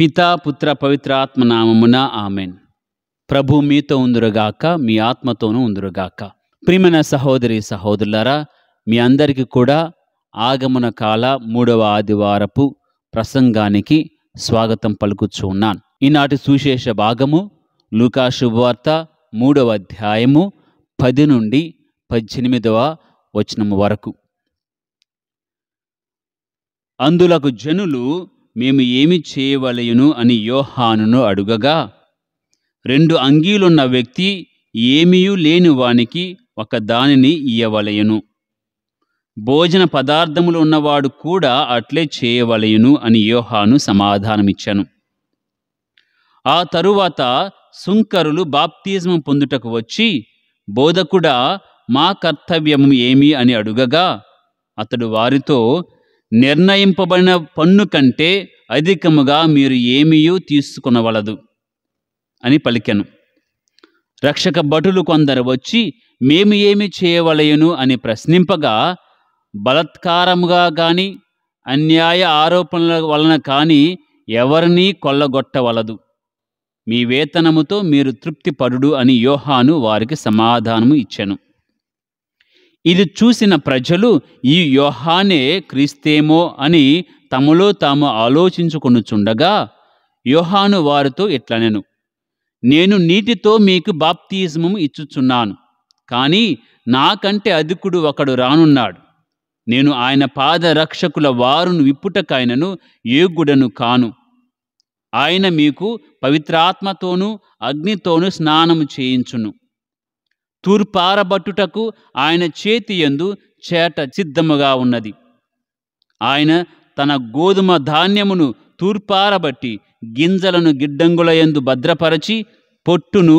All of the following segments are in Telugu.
పితా పుత్ర పవిత్ర ఆత్మనామమున ఆమెన్ ప్రభు మీతో ఉందురుగాక మీ ఆత్మతోనూ ఉందురుగాక ప్రిమన సహోదరి సహోదరులరా మీ అందరికీ కూడా ఆగమన కాల మూడవ ఆదివారపు ప్రసంగానికి స్వాగతం పలుకుచూ ఉన్నాను ఈనాటి సువిశేష భాగము లూకా శుభవార్త మూడవ అధ్యాయము పది నుండి పద్దెనిమిదవ వచనము వరకు అందులకు జనులు మేము ఏమి చేయవలయును అని యోహానును అడుగగా రెండు అంగీలున్న వ్యక్తి ఏమీయూ లేని వానికి ఒక దానిని ఇయ్యవలయును భోజన పదార్థములు ఉన్నవాడు కూడా అట్లే చేయవలయును అని యోహాను సమాధానమిచ్చాను ఆ తరువాత సుంకరులు బాప్తిజం పొందుటకు వచ్చి బోధకుడా మా కర్తవ్యము ఏమి అని అడుగగా అతడు వారితో నిర్ణయింపబడిన పన్ను కంటే అధికముగా మీరు ఏమీయూ తీసుకునవలదు అని పలికెను రక్షక భటులు కొందరు వచ్చి మేము ఏమి చేయవలయను అని ప్రశ్నింపగా బలత్కారముగా కానీ అన్యాయ ఆరోపణల వలన కానీ ఎవరినీ కొల్లగొట్టవలదు మీ వేతనముతో మీరు తృప్తిపరుడు అని యోహాను వారికి సమాధానము ఇచ్చెను ఇది చూసిన ప్రజలు ఈ యోహానే క్రీస్తేమో అని తమలో తాము ఆలోచించుకొనుచుండగా యోహాను వారితో ఇట్లనెను నేను నీటితో మీకు బాప్తిజము ఇచ్చుచున్నాను కానీ నాకంటే అధికుడు ఒకడు రానున్నాడు నేను ఆయన పాదరక్షకుల వారును విప్పుటకాయనను ఏగుడను కాను ఆయన మీకు పవిత్రాత్మతోనూ అగ్నితోనూ స్నానము చేయించును తూర్పారబట్టుటకు ఆయన చేతి ఎందు చేట సిద్ధముగా ఉన్నది ఆయన తన గోధుమ ధాన్యమును తూర్పారబట్టి గింజలను గిడ్డంగుల ఎందు భద్రపరచి పొట్టును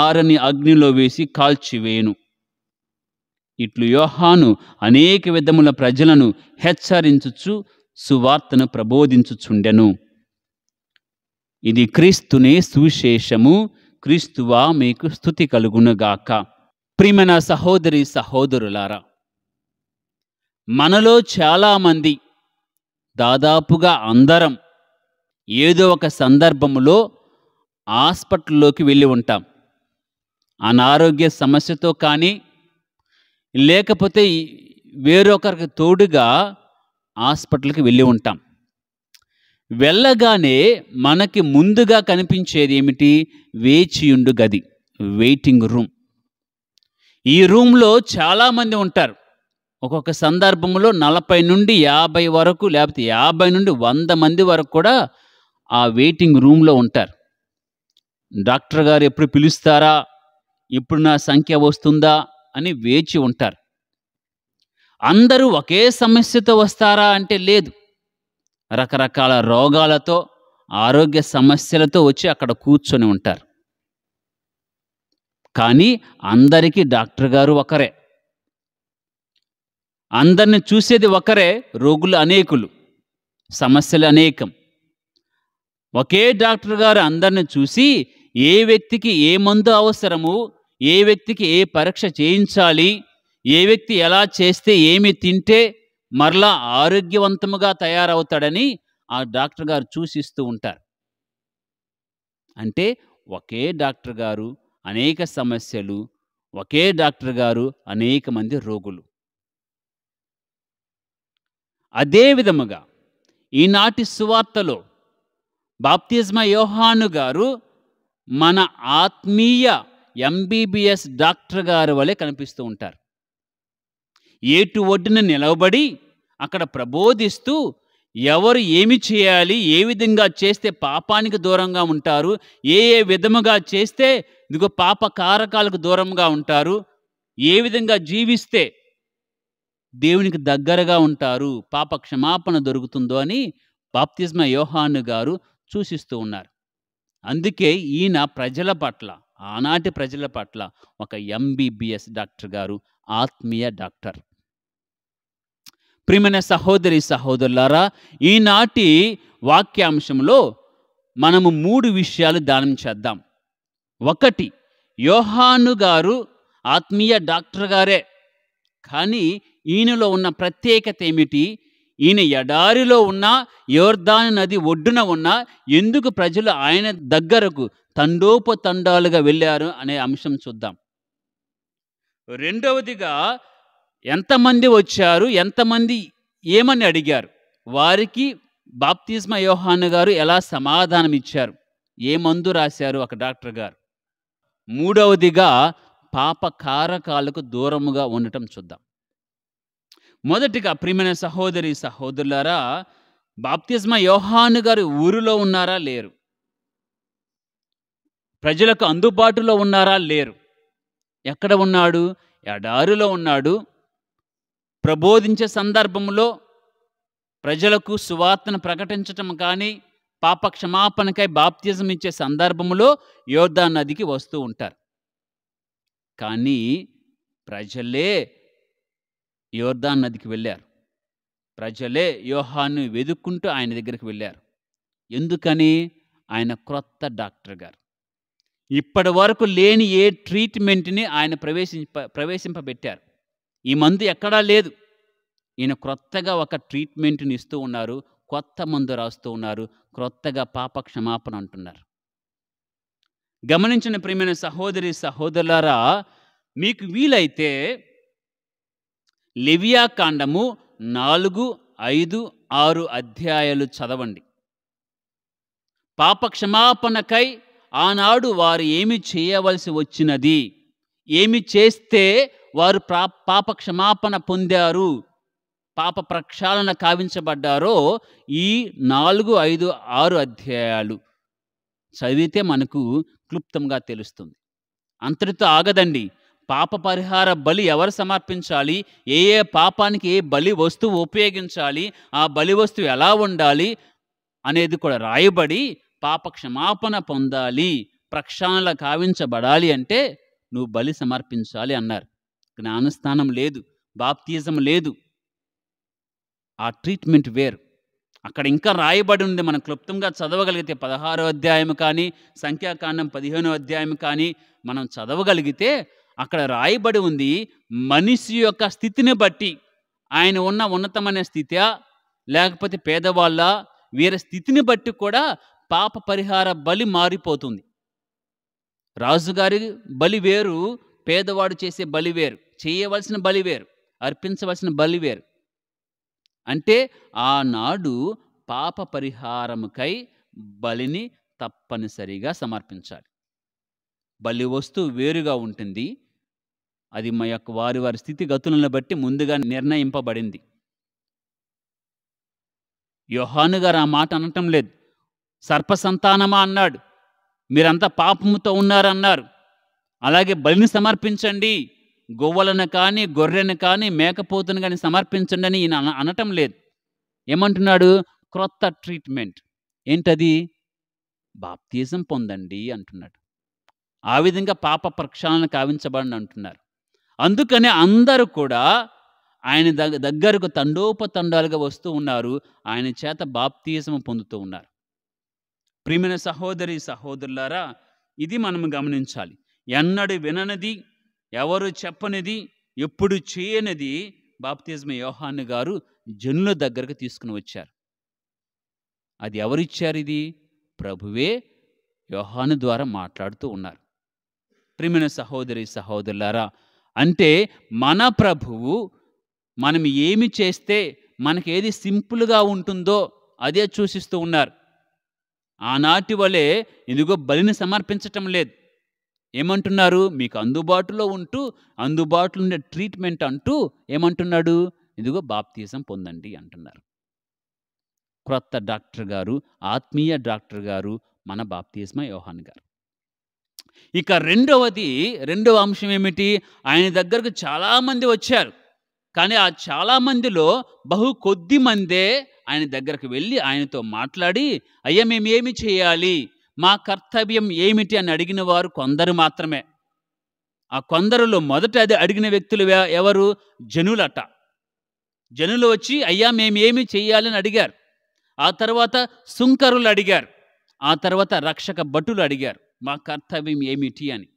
ఆరని అగ్నిలో వేసి కాల్చివేను ఇట్లు యోహాను అనేక విధముల ప్రజలను హెచ్చరించుచు సువార్తను ప్రబోధించుచుండెను ఇది క్రీస్తునే సువిశేషము క్రీస్తువా మీకు స్థుతి గాక ప్రియమైన సహోదరి సహోదరులారా మనలో చాలామంది దాదాపుగా అందరం ఏదో ఒక సందర్భములో హాస్పిటల్లోకి వెళ్ళి ఉంటాం అనారోగ్య సమస్యతో కానీ లేకపోతే వేరొకరికి తోడుగా హాస్పిటల్కి వెళ్ళి ఉంటాం వెళ్ళగానే మనకి ముందుగా కనిపించేది ఏమిటి వేచియుండు గది వెయిటింగ్ రూమ్ ఈ రూమ్లో చాలామంది ఉంటారు ఒక్కొక్క సందర్భంలో నలభై నుండి యాభై వరకు లేకపోతే యాభై నుండి వంద మంది వరకు కూడా ఆ వెయిటింగ్ రూమ్లో ఉంటారు డాక్టర్ గారు ఎప్పుడు పిలుస్తారా ఇప్పుడు నా సంఖ్య వస్తుందా అని వేచి ఉంటారు అందరూ ఒకే సమస్యతో వస్తారా అంటే లేదు రకరకాల రోగాలతో ఆరోగ్య సమస్యలతో వచ్చి అక్కడ కూర్చొని ఉంటారు కానీ అందరికీ డాక్టర్ గారు ఒకరే అందరిని చూసేది ఒకరే రోగులు అనేకులు సమస్యలు అనేకం ఒకే డాక్టర్ గారు అందరిని చూసి ఏ వ్యక్తికి ఏ మందు అవసరము ఏ వ్యక్తికి ఏ పరీక్ష చేయించాలి ఏ వ్యక్తి ఎలా చేస్తే ఏమి తింటే మరలా ఆరోగ్యవంతముగా తయారవుతాడని ఆ డాక్టర్ గారు చూసిస్తూ ఉంటారు అంటే ఒకే డాక్టర్ గారు అనేక సమస్యలు ఒకే డాక్టర్ గారు అనేక మంది రోగులు అదే విధముగా ఈనాటి సువార్తలో బాప్తిజ్మ యోహాను గారు మన ఆత్మీయ ఎంబీబీఎస్ డాక్టర్ గారు వలె కనిపిస్తూ ఉంటారు ఏటు ఒడ్డున నిలవబడి అక్కడ ప్రబోధిస్తూ ఎవరు ఏమి చేయాలి ఏ విధంగా చేస్తే పాపానికి దూరంగా ఉంటారు ఏ ఏ విధముగా చేస్తే ఇదిగో పాప కారకాలకు దూరంగా ఉంటారు ఏ విధంగా జీవిస్తే దేవునికి దగ్గరగా ఉంటారు పాప క్షమాపణ దొరుకుతుందో అని బాప్తిజ్మ యోహాను గారు సూచిస్తూ ఉన్నారు అందుకే ఈయన ప్రజల పట్ల ఆనాటి ప్రజల పట్ల ఒక ఎంబీబీఎస్ డాక్టర్ గారు ఆత్మీయ డాక్టర్ ప్రియమైన సహోదరి సహోదరులారా ఈనాటి వాక్యాంశంలో మనము మూడు విషయాలు దానం చేద్దాం ఒకటి యోహాను గారు ఆత్మీయ డాక్టర్ గారే కానీ ఈయనలో ఉన్న ప్రత్యేకత ఏమిటి ఈయన ఎడారిలో ఉన్న యోర్ధాన నది ఒడ్డున ఉన్న ఎందుకు ప్రజలు ఆయన దగ్గరకు తండోపతండాలుగా వెళ్ళారు అనే అంశం చూద్దాం రెండవదిగా ఎంతమంది వచ్చారు ఎంతమంది ఏమని అడిగారు వారికి బాప్తిస్మ యోహాన్ గారు ఎలా సమాధానం ఇచ్చారు ఏ మందు రాశారు ఒక డాక్టర్ గారు మూడవదిగా పాప కారకాలకు దూరముగా ఉండటం చూద్దాం మొదటిగా ప్రియమైన సహోదరి సహోదరులారా బాప్తిస్మ యోహాను గారు ఊరిలో ఉన్నారా లేరు ప్రజలకు అందుబాటులో ఉన్నారా లేరు ఎక్కడ ఉన్నాడు ఎడారిలో ఉన్నాడు ప్రబోధించే సందర్భంలో ప్రజలకు సువార్తను ప్రకటించటం కానీ పాప క్షమాపణకై బాప్తిజం ఇచ్చే సందర్భంలో యోధా నదికి వస్తూ ఉంటారు కానీ ప్రజలే యోర్దా నదికి వెళ్ళారు ప్రజలే యోహాన్ని వెదుక్కుంటూ ఆయన దగ్గరికి వెళ్ళారు ఎందుకని ఆయన క్రొత్త డాక్టర్ గారు ఇప్పటి వరకు లేని ఏ ట్రీట్మెంట్ని ఆయన ప్రవేశింప ప్రవేశింపబెట్టారు ఈ మందు ఎక్కడా లేదు ఈయన క్రొత్తగా ఒక ట్రీట్మెంట్ని ఇస్తూ ఉన్నారు కొత్త మందు రాస్తూ ఉన్నారు క్రొత్తగా పాప క్షమాపణ అంటున్నారు గమనించిన ప్రియమైన సహోదరి సహోదరులారా మీకు వీలైతే లివియా కాండము నాలుగు ఐదు ఆరు అధ్యాయాలు చదవండి పాప క్షమాపణకై ఆనాడు వారు ఏమి చేయవలసి వచ్చినది ఏమి చేస్తే వారు ప్రా పాప క్షమాపణ పొందారు పాప ప్రక్షాళన కావించబడ్డారో ఈ నాలుగు ఐదు ఆరు అధ్యాయాలు చదివితే మనకు క్లుప్తంగా తెలుస్తుంది అంతటితో ఆగదండి పాప పరిహార బలి ఎవరు సమర్పించాలి ఏ ఏ పాపానికి ఏ బలి వస్తువు ఉపయోగించాలి ఆ బలి వస్తువు ఎలా ఉండాలి అనేది కూడా రాయబడి పాప క్షమాపణ పొందాలి ప్రక్షాళన కావించబడాలి అంటే నువ్వు బలి సమర్పించాలి అన్నారు జ్ఞానస్థానం లేదు బాప్తిజం లేదు ఆ ట్రీట్మెంట్ వేరు అక్కడ ఇంకా రాయబడి ఉంది మనం క్లుప్తంగా చదవగలిగితే పదహారో అధ్యాయం కానీ సంఖ్యాకాండం పదిహేనో అధ్యాయం కానీ మనం చదవగలిగితే అక్కడ రాయబడి ఉంది మనిషి యొక్క స్థితిని బట్టి ఆయన ఉన్న ఉన్నతమైన స్థితి లేకపోతే పేదవాళ్ళ వీరి స్థితిని బట్టి కూడా పాప పరిహార బలి మారిపోతుంది రాజుగారి బలి వేరు పేదవాడు చేసే బలివేరు చేయవలసిన బలివేరు అర్పించవలసిన బలివేరు అంటే ఆనాడు పాప పరిహారముకై బలిని తప్పనిసరిగా సమర్పించాలి బలి వస్తువు వేరుగా ఉంటుంది అది మా యొక్క వారి వారి స్థితిగతులను బట్టి ముందుగా నిర్ణయింపబడింది యోహాను గారు ఆ మాట అనటం లేదు సర్పసంతానమా అన్నాడు మీరంతా పాపముతో ఉన్నారన్నారు అలాగే బలిని సమర్పించండి గొవ్వలను కానీ గొర్రెను కానీ మేకపోతును కానీ సమర్పించండి అని ఈయన అనటం లేదు ఏమంటున్నాడు క్రొత్త ట్రీట్మెంట్ ఏంటది బాప్తీజం పొందండి అంటున్నాడు ఆ విధంగా పాప ప్రక్షాళన కావించబడి అంటున్నారు అందుకనే అందరూ కూడా ఆయన దగ్గరకు తండోపతండాలుగా వస్తూ ఉన్నారు ఆయన చేత బాప్తీజం పొందుతూ ఉన్నారు ప్రియమైన సహోదరి సహోదరులారా ఇది మనం గమనించాలి ఎన్నడు విననిది ఎవరు చెప్పనిది ఎప్పుడు చేయనిది బాప్తిజమ యోహాన్ గారు జనుల దగ్గరకు తీసుకుని వచ్చారు అది ఎవరిచ్చారు ఇది ప్రభువే యోహాను ద్వారా మాట్లాడుతూ ఉన్నారు ప్రిమిన సహోదరి సహోదరులారా అంటే మన ప్రభువు మనం ఏమి చేస్తే మనకి ఏది సింపుల్గా ఉంటుందో అదే చూసిస్తూ ఉన్నారు ఆనాటి వలె ఎందుకో బలిని సమర్పించటం లేదు ఏమంటున్నారు మీకు అందుబాటులో ఉంటూ అందుబాటులో ఉండే ట్రీట్మెంట్ అంటూ ఏమంటున్నాడు ఇదిగో బాప్తీసం పొందండి అంటున్నారు క్రొత్త డాక్టర్ గారు ఆత్మీయ డాక్టర్ గారు మన బాప్తీస్మ యోహాన్ గారు ఇక రెండవది రెండవ అంశం ఏమిటి ఆయన దగ్గరకు చాలామంది వచ్చారు కానీ ఆ చాలామందిలో బహు కొద్ది మందే ఆయన దగ్గరకు వెళ్ళి ఆయనతో మాట్లాడి అయ్యా మేమేమి చేయాలి మా కర్తవ్యం ఏమిటి అని అడిగిన వారు కొందరు మాత్రమే ఆ కొందరులో మొదట అది అడిగిన వ్యక్తులు ఎవరు జనులట జనులు వచ్చి అయ్యా మేమేమి చేయాలని అడిగారు ఆ తర్వాత సుంకరులు అడిగారు ఆ తర్వాత రక్షక భటులు అడిగారు మా కర్తవ్యం ఏమిటి అని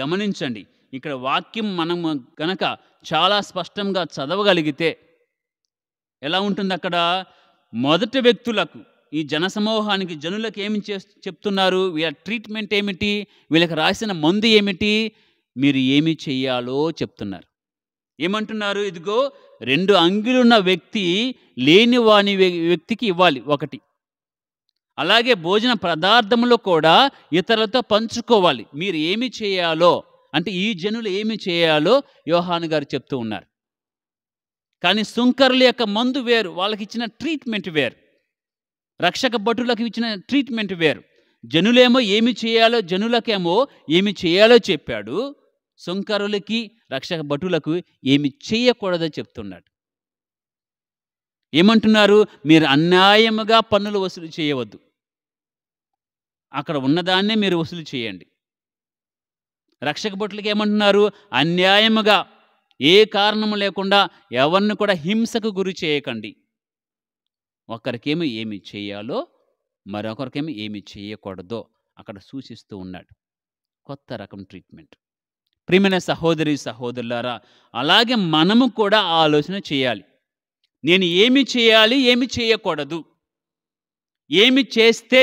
గమనించండి ఇక్కడ వాక్యం మనం కనుక చాలా స్పష్టంగా చదవగలిగితే ఎలా ఉంటుంది అక్కడ మొదటి వ్యక్తులకు ఈ జనసమూహానికి జనులకు ఏమి చే చెప్తున్నారు వీళ్ళ ట్రీట్మెంట్ ఏమిటి వీళ్ళకి రాసిన మందు ఏమిటి మీరు ఏమి చెయ్యాలో చెప్తున్నారు ఏమంటున్నారు ఇదిగో రెండు అంగిలున్న వ్యక్తి లేని వాని వ్యక్తికి ఇవ్వాలి ఒకటి అలాగే భోజన పదార్థంలో కూడా ఇతరులతో పంచుకోవాలి మీరు ఏమి చేయాలో అంటే ఈ జనులు ఏమి చేయాలో యోహాను గారు చెప్తూ ఉన్నారు కానీ సుంకరుల యొక్క మందు వేరు వాళ్ళకి ఇచ్చిన ట్రీట్మెంట్ వేరు రక్షక భటులకు ఇచ్చిన ట్రీట్మెంట్ వేరు జనులేమో ఏమి చేయాలో జనులకేమో ఏమి చేయాలో చెప్పాడు సుంకరులకి రక్షక భటులకు ఏమి చేయకూడదో చెప్తున్నాడు ఏమంటున్నారు మీరు అన్యాయముగా పన్నులు వసూలు చేయవద్దు అక్కడ ఉన్నదాన్నే మీరు వసూలు చేయండి రక్షక భటులకి ఏమంటున్నారు అన్యాయముగా ఏ కారణము లేకుండా ఎవరిని కూడా హింసకు గురి చేయకండి ఒకరికేమో ఏమి చేయాలో మరొకరికేమో ఏమి చేయకూడదో అక్కడ సూచిస్తూ ఉన్నాడు కొత్త రకం ట్రీట్మెంట్ ప్రియమైన సహోదరి సహోదరులారా అలాగే మనము కూడా ఆలోచన చేయాలి నేను ఏమి చేయాలి ఏమి చేయకూడదు ఏమి చేస్తే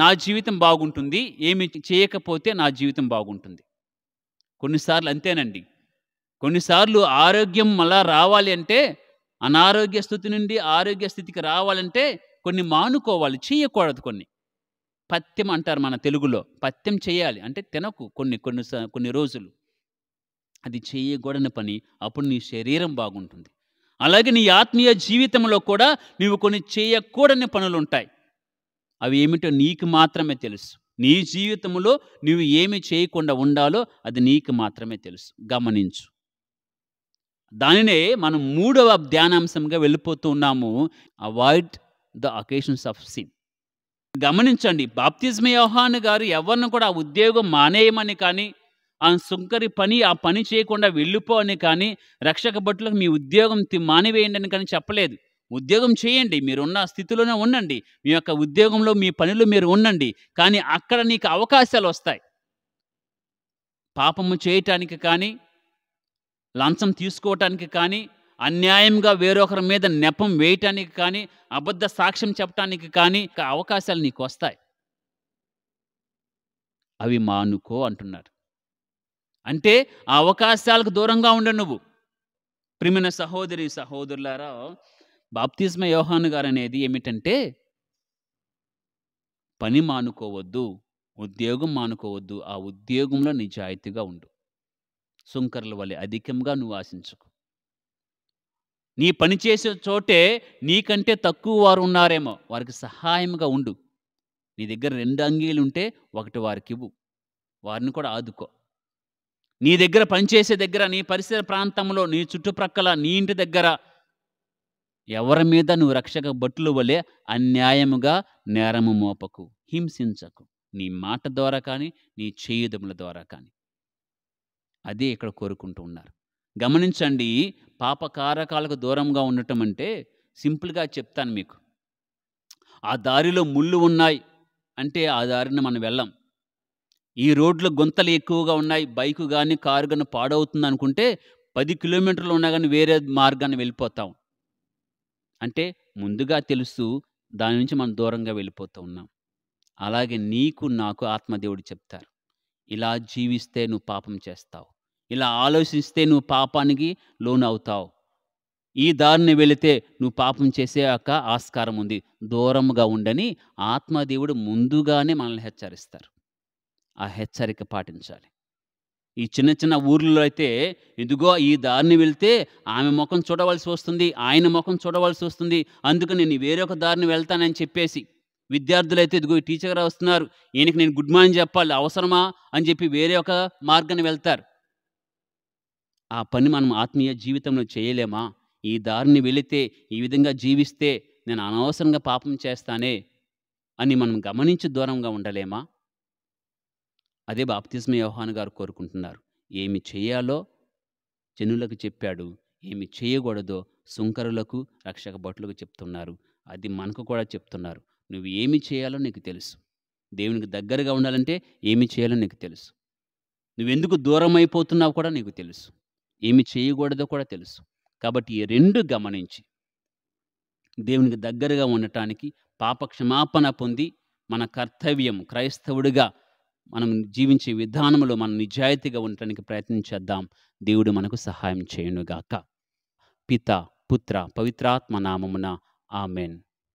నా జీవితం బాగుంటుంది ఏమి చేయకపోతే నా జీవితం బాగుంటుంది కొన్నిసార్లు అంతేనండి కొన్నిసార్లు ఆరోగ్యం మళ్ళా రావాలి అంటే అనారోగ్య స్థితి నుండి ఆరోగ్య స్థితికి రావాలంటే కొన్ని మానుకోవాలి చేయకూడదు కొన్ని పత్యం అంటారు మన తెలుగులో పత్యం చేయాలి అంటే తినకు కొన్ని కొన్ని కొన్ని రోజులు అది చేయకూడని పని అప్పుడు నీ శరీరం బాగుంటుంది అలాగే నీ ఆత్మీయ జీవితంలో కూడా నీవు కొన్ని చేయకూడని పనులు ఉంటాయి అవి ఏమిటో నీకు మాత్రమే తెలుసు నీ జీవితంలో నువ్వు ఏమి చేయకుండా ఉండాలో అది నీకు మాత్రమే తెలుసు గమనించు దానినే మనం మూడవ ధ్యానాంశంగా వెళ్ళిపోతూ ఉన్నాము avoid the occasions of sin గమనించండి బాప్తిజ్మ యోహాన్ గారు ఎవరిని కూడా ఆ ఉద్యోగం మానేయమని కానీ ఆ సుంకరి పని ఆ పని చేయకుండా వెళ్ళిపో అని కానీ రక్షక భటులకు మీ ఉద్యోగం మానివేయండి అని కానీ చెప్పలేదు ఉద్యోగం చేయండి మీరున్న స్థితిలోనే ఉండండి మీ యొక్క ఉద్యోగంలో మీ పనిలో మీరు ఉండండి కానీ అక్కడ నీకు అవకాశాలు వస్తాయి పాపము చేయటానికి కానీ లంచం తీసుకోవటానికి కానీ అన్యాయంగా వేరొకరి మీద నెపం వేయటానికి కానీ అబద్ధ సాక్ష్యం చెప్పటానికి కానీ అవకాశాలు నీకు వస్తాయి అవి మానుకో అంటున్నారు అంటే ఆ అవకాశాలకు దూరంగా ఉండ నువ్వు ప్రిమిన సహోదరి సహోదరులారా బాప్తిజమ యోహాను గారు అనేది ఏమిటంటే పని మానుకోవద్దు ఉద్యోగం మానుకోవద్దు ఆ ఉద్యోగంలో నిజాయితీగా ఉండు సుంకర్ల వలె అధికంగా నువ్వు ఆశించుకు నీ పనిచేసే చోటే నీకంటే తక్కువ వారు ఉన్నారేమో వారికి సహాయంగా ఉండు నీ దగ్గర రెండు అంగీలు ఉంటే ఒకటి వారికి ఇవ్వు వారిని కూడా ఆదుకో నీ దగ్గర పనిచేసే దగ్గర నీ పరిసర ప్రాంతంలో నీ చుట్టుప్రక్కల నీ ఇంటి దగ్గర ఎవరి మీద నువ్వు రక్షక బట్లు వలె అన్యాయముగా నేరము మోపకు హింసించకు నీ మాట ద్వారా కానీ నీ చేయుదముల ద్వారా కానీ అదే ఇక్కడ కోరుకుంటూ ఉన్నారు గమనించండి పాపకారకాలకు దూరంగా ఉండటం అంటే సింపుల్గా చెప్తాను మీకు ఆ దారిలో ముళ్ళు ఉన్నాయి అంటే ఆ దారిని మనం వెళ్ళం ఈ రోడ్లో గుంతలు ఎక్కువగా ఉన్నాయి బైకు కానీ కారు కానీ పాడవుతుంది అనుకుంటే పది కిలోమీటర్లు ఉన్నా కానీ వేరే మార్గాన్ని వెళ్ళిపోతాం అంటే ముందుగా తెలుస్తూ దాని నుంచి మనం దూరంగా వెళ్ళిపోతూ ఉన్నాం అలాగే నీకు నాకు ఆత్మదేవుడు చెప్తారు ఇలా జీవిస్తే నువ్వు పాపం చేస్తావు ఇలా ఆలోచిస్తే నువ్వు పాపానికి లోనవుతావు ఈ దారిని వెళితే నువ్వు పాపం చేసే యొక్క ఆస్కారం ఉంది దూరంగా ఉండని ఆత్మదేవుడు ముందుగానే మనల్ని హెచ్చరిస్తారు ఆ హెచ్చరిక పాటించాలి ఈ చిన్న చిన్న ఊర్లలో అయితే ఇదిగో ఈ దారిని వెళితే ఆమె ముఖం చూడవలసి వస్తుంది ఆయన ముఖం చూడవలసి వస్తుంది అందుకు నేను వేరొక దారిని వెళ్తానని చెప్పేసి విద్యార్థులైతే ఇదిగో టీచర్ వస్తున్నారు ఈయనకి నేను గుడ్ మార్నింగ్ చెప్పాలి అవసరమా అని చెప్పి వేరే ఒక మార్గాన్ని వెళ్తారు ఆ పని మనం ఆత్మీయ జీవితంలో చేయలేమా ఈ దారిని వెళితే ఈ విధంగా జీవిస్తే నేను అనవసరంగా పాపం చేస్తానే అని మనం గమనించి దూరంగా ఉండలేమా అదే బాప్తిజమ యోహాను గారు కోరుకుంటున్నారు ఏమి చేయాలో జనులకు చెప్పాడు ఏమి చేయకూడదో సుంకరులకు రక్షక భటులకు చెప్తున్నారు అది మనకు కూడా చెప్తున్నారు నువ్వు ఏమి చేయాలో నీకు తెలుసు దేవునికి దగ్గరగా ఉండాలంటే ఏమి చేయాలో నీకు తెలుసు నువ్వెందుకు దూరం అయిపోతున్నావు కూడా నీకు తెలుసు ఏమి చేయకూడదో కూడా తెలుసు కాబట్టి ఈ రెండు గమనించి దేవునికి దగ్గరగా ఉండటానికి పాపక్షమాపణ పొంది మన కర్తవ్యం క్రైస్తవుడిగా మనం జీవించే విధానంలో మనం నిజాయితీగా ఉండటానికి ప్రయత్నించేద్దాం దేవుడు మనకు సహాయం చేయనుగాక పిత పుత్ర పవిత్రాత్మ నామమున ఆమెన్